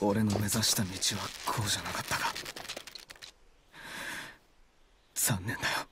俺の目指した道はこうじゃなかったか残念だよ